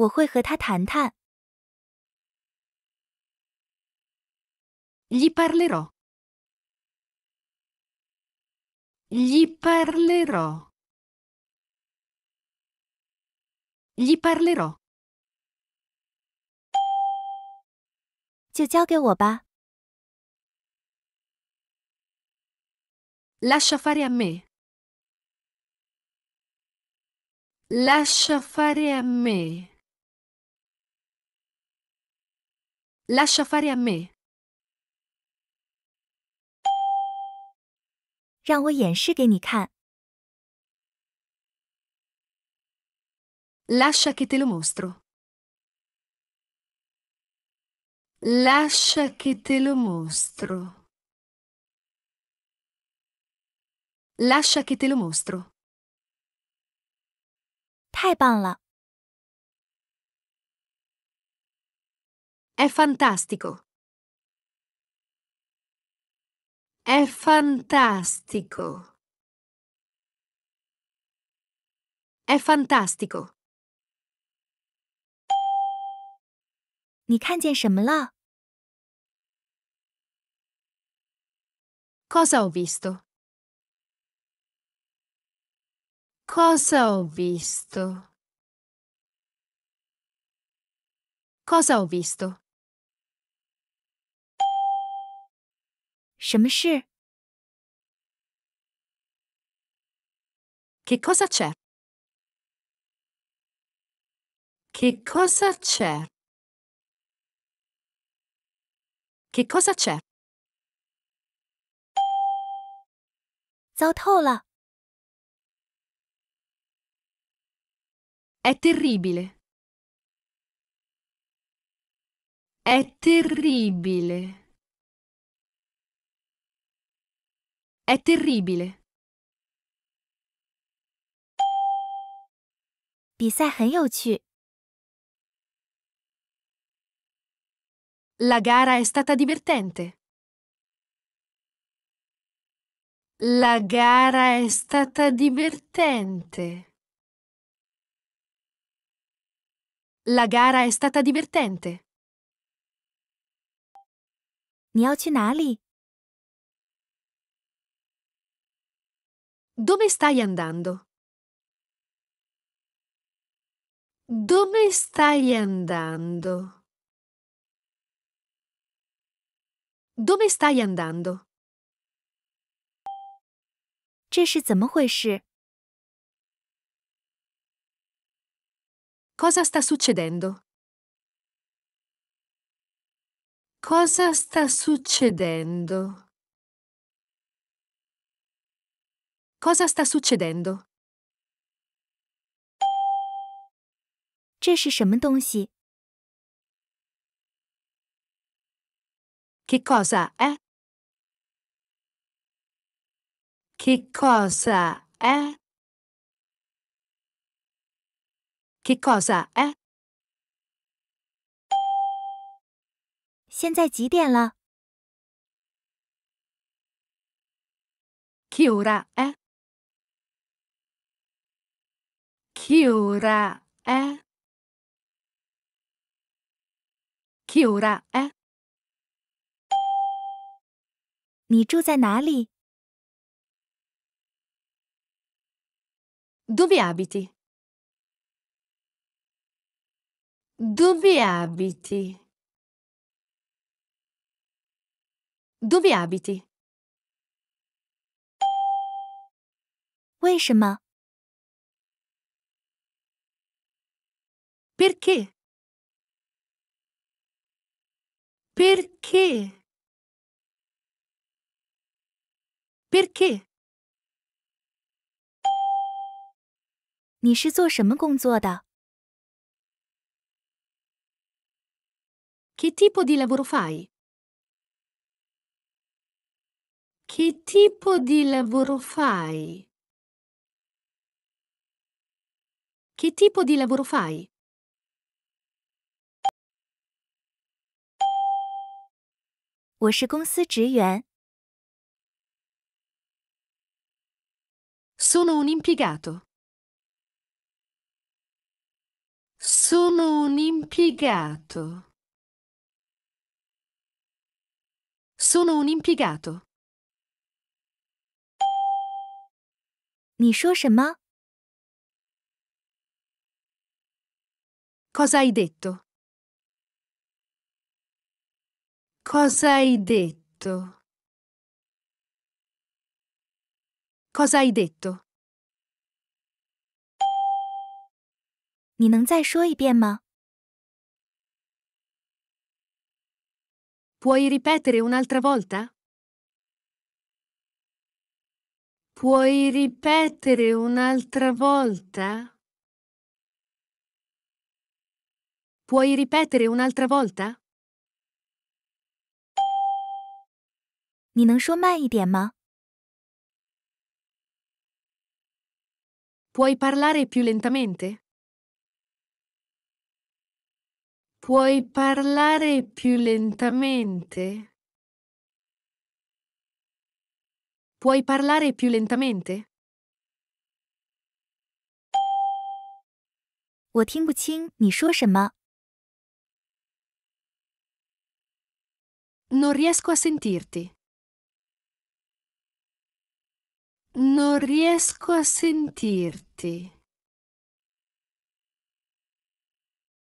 我会和他谈谈。Gli parlerò. Gli parlerò. Gli parlerò. 就交给我吧。Lascia fare a me. Lascia fare a me. Lascia fare a me. Lascia che te lo mostro. Lascia che te lo mostro. Lascia che te lo mostro. 太棒了！È fantastico. È fantastico. È fantastico. Cosa ho visto? Cosa ho visto? Cosa ho visto? 什么事？Che cosa c'è? Che cosa c'è? Che cosa c'è? 糟透了。È terribile. È terribile. È terribile. 比赛很有趣。La gara è stata divertente. La gara è stata divertente. La gara è stata divertente. 你要去哪里？Dove stai andando? Dove stai andando? Dove stai andando? 这是怎么回事？Cosa sta succedendo? Cosa sta succedendo? Cosa sta succedendo? Che cosa è? Che cosa è? Che cosa è? 现在几点了？Che ora è? Che ora è? Eh? Che ora è? Eh? 你住在哪里？Dove abiti? Dove abiti? Dove abiti? 为什么？Perché? Perché? Perché? 你是做什么工作的？Che tipo di lavoro fai? Che tipo di lavoro fai? Che tipo di lavoro fai? 我是公司职员。Sono un impiegato. Sono un impiegato. Sono un impiegato. 你说什么？Cosa hai detto? Cosa hai detto? Cosa hai detto? Puoi ripetere un'altra volta? Puoi ripetere un'altra volta? Puoi ripetere un'altra volta? 你能说慢一点吗？Puoi parlare più lentamente? Puoi parlare più lentamente? Puoi parlare più lentamente? 我听不清你说什么。Non riesco a sentirti. Non riesco a sentirti.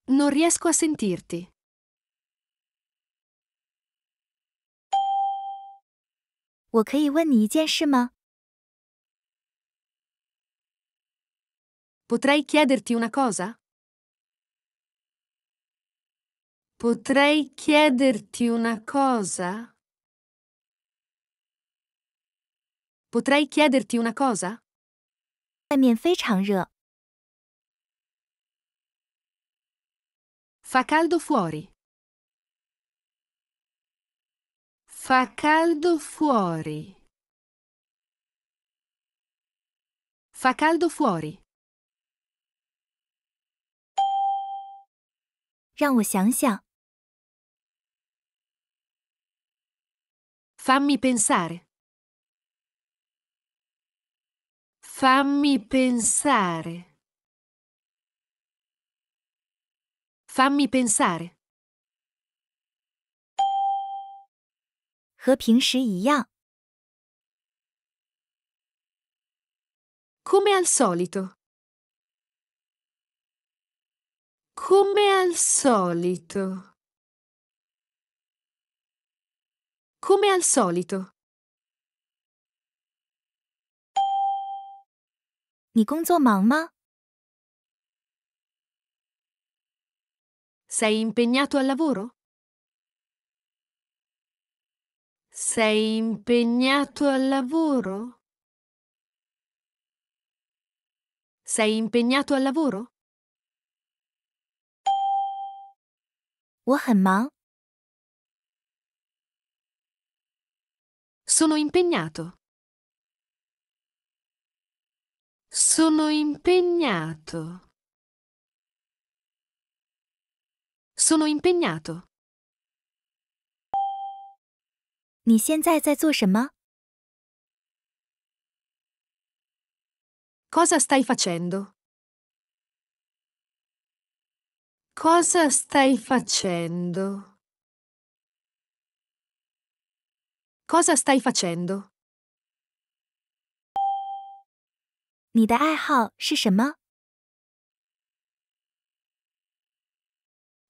Non riesco a sentirti. Potrei chiederti una cosa? Potrei chiederti una cosa? Potrei chiederti una cosa? Fa caldo fuori. Fa caldo fuori. Fa caldo fuori. Fammi pensare. Fammi pensare. Fammi pensare. 和平时一样。Come al solito. Come al solito. Come al solito. 你工作忙吗？Sei impegnato al lavoro? Sei impegnato al lavoro? Sei impegnato al lavoro? 我很忙。Sono impegnato. Sono impegnato. Sono impegnato. Cosa stai facendo? Cosa stai facendo? Cosa stai facendo? 你的爱好是什么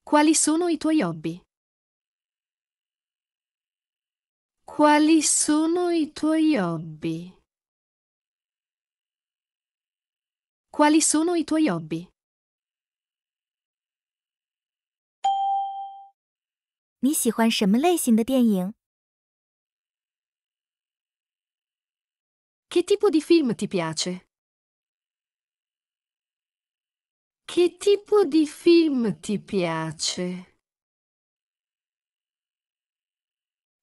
？Quali sono i tuoi hobby? Quali sono i tuoi hobby? Quali sono i tuoi hobby? Che tipo di film ti piace? Che tipo di film ti piace?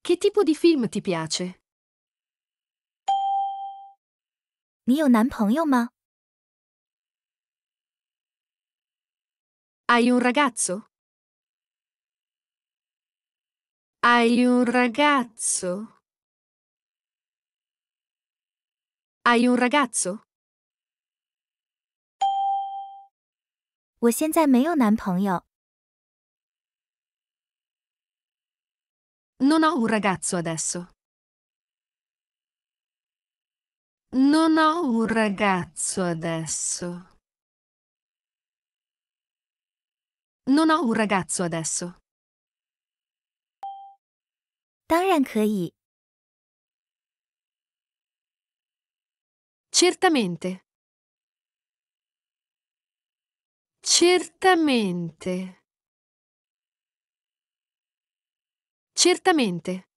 Che tipo di film ti piace? Hai un ragazzo? Hai un ragazzo? Hai un ragazzo? 我现在没有男朋友。Non ho un ragazzo adesso. Non ho un ragazzo adesso. Non ho un ragazzo adesso. 当然可以。Certamente. Certamente. Certamente.